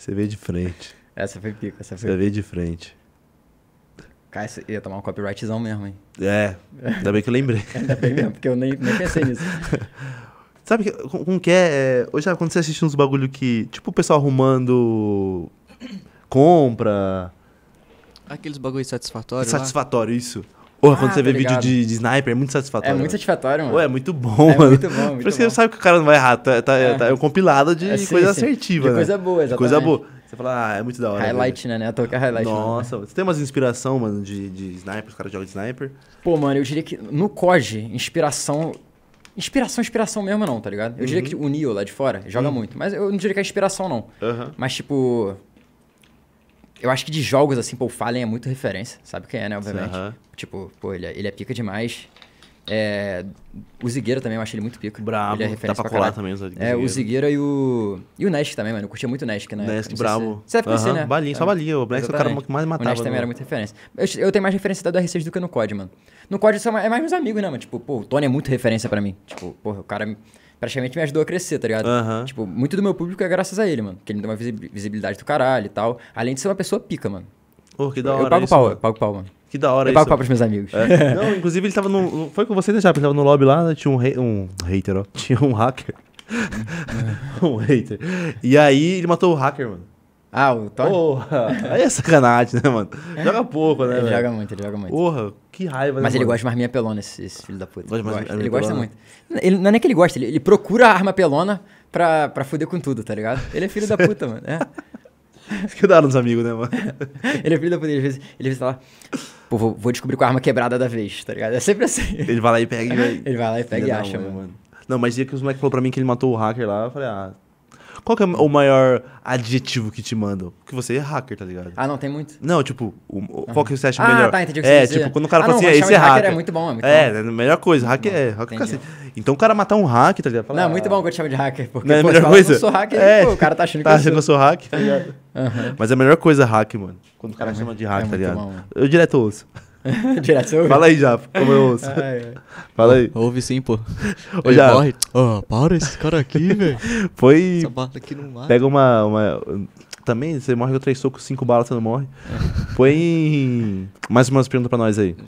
Você veio de frente. Essa foi pica, essa foi. Você veio de frente. Cara, isso ia tomar um copyrightzão mesmo, hein? É, ainda bem que eu lembrei. ainda bem mesmo, porque eu nem, nem pensei nisso. Sabe que, como que é? é hoje, quando você assiste uns bagulho que. Tipo, o pessoal arrumando. compra. Aqueles bagulhos satisfatórios. Satisfatório, lá. isso. Porra, quando ah, você vê tá vídeo de, de, sniper, é muito satisfatório. É muito satisfatório, mano. Ué, é muito bom, é mano. Muito bom, muito Por isso que você sabe que o cara não vai errar. Tá, tá, é. Tá, é um compilado de é, sim, coisa sim. assertiva. De né? coisa boa, exatamente. De coisa boa. Você fala, ah, é muito da hora. Highlight, né né? A toca é highlight. Né? Nossa, mano. você tem umas inspiração, mano, de, de sniper, os caras jogam de sniper? Pô, mano, eu diria que no COD, inspiração. Inspiração, inspiração mesmo não, tá ligado? Eu uhum. diria que o Neo lá de fora joga uhum. muito, mas eu não diria que é inspiração não. Uhum. Mas tipo, eu acho que de jogos, assim, Paul Fallen é muito referência. Sabe quem é, né? Obviamente. Uhum. Tipo, pô, ele é, ele é pica demais. É, o Zigueira também, eu achei ele muito pico. Brabo, ele é referência dá pra, pra colar também. Os é, o Zigueira e o... E o Nesk também, mano. Eu curtia muito o Nesk, né? Nesk, brabo. Você deve é conhecer, né? Balinha, só é. balinha. O Nesk é o cara que mais matava. O Nesk também era muita referência. Eu, eu, tenho mais referência da R6 do que no COD, mano. No COD é mais meus amigos, né, mano? Tipo, pô, o Tony é muito referência pra mim. Tipo, porra, o cara praticamente me ajudou a crescer, tá ligado? Tipo, muito do meu público é graças a ele, mano. Que ele me deu uma visibilidade do caralho e tal. Além de ser uma pessoa pica, mano. Pô, oh, que da hora Eu pago isso, pau, mano. eu pago pau, mano. Que da hora Levar isso. Levar pros meus amigos. É. Não, inclusive ele tava no... Foi com você, né, Japa? Ele tava no lobby lá, né? tinha um, rei, um hater, ó. Tinha um hacker. um hater. E aí ele matou o hacker, mano. Ah, o Thor? Porra! Aí é sacanagem, né, mano? Joga pouco, né? Ele velho? joga muito, ele joga muito. Porra, que raiva, né, Mas ele gosta de arminha pelona, esse, esse, filho da puta. Gosta ele gosta, ele gosta muito. Ele, não é nem que ele gosta, ele, ele procura a arma pelona pra, pra fuder com tudo, tá ligado? Ele é filho da puta, mano. É. Isso que dá nos amigos, né, mano? ele é filho da puta, às vezes ele, ele tá lá. Pô, vou, vou, descobrir com é a arma quebrada da vez, tá ligado? É sempre assim. Ele vai lá e pega e vai. ele vai lá e pega e, e acha, mano. mano. Não, mas dia que os moleques falaram pra mim que ele matou o hacker lá, eu falei, ah, qual que é o maior adjetivo que te mandam? Que você é hacker, tá ligado? Ah, não, tem muito. Não, tipo, o, qual que você acha ah, melhor? Ah, tá, entendi o que é, você É, dizia. tipo, quando o cara ah, fala não, assim, ah, esse é hacker. É hacker é muito bom, é muito é, bom. É, melhor coisa, hacker é, hacker assim. Então o cara matar um hacker, tá ligado? Fala, não, é muito ah, bom quando te chama de hacker, porque não é pô, melhor fala, ah, coisa? eu sou hacker, é, pô, o cara tá achando tá que, eu, sou... que eu sou hacker, tá ligado? Uhum. Mas é a melhor coisa hacker, mano. Quando o cara chama de hacker, tá ligado? Eu direto ouço. Direto Fala aí, já, como eu ouço. Fala aí. Ouve sim, pô. Ô, Morre. Oh, para esse cara aqui, velho. Foi. Essa bala aqui não mata. Pega uma, uma. Também, você morre com três socos, cinco balas, você não morre. É. Foi Mais umas perguntas pra nós aí.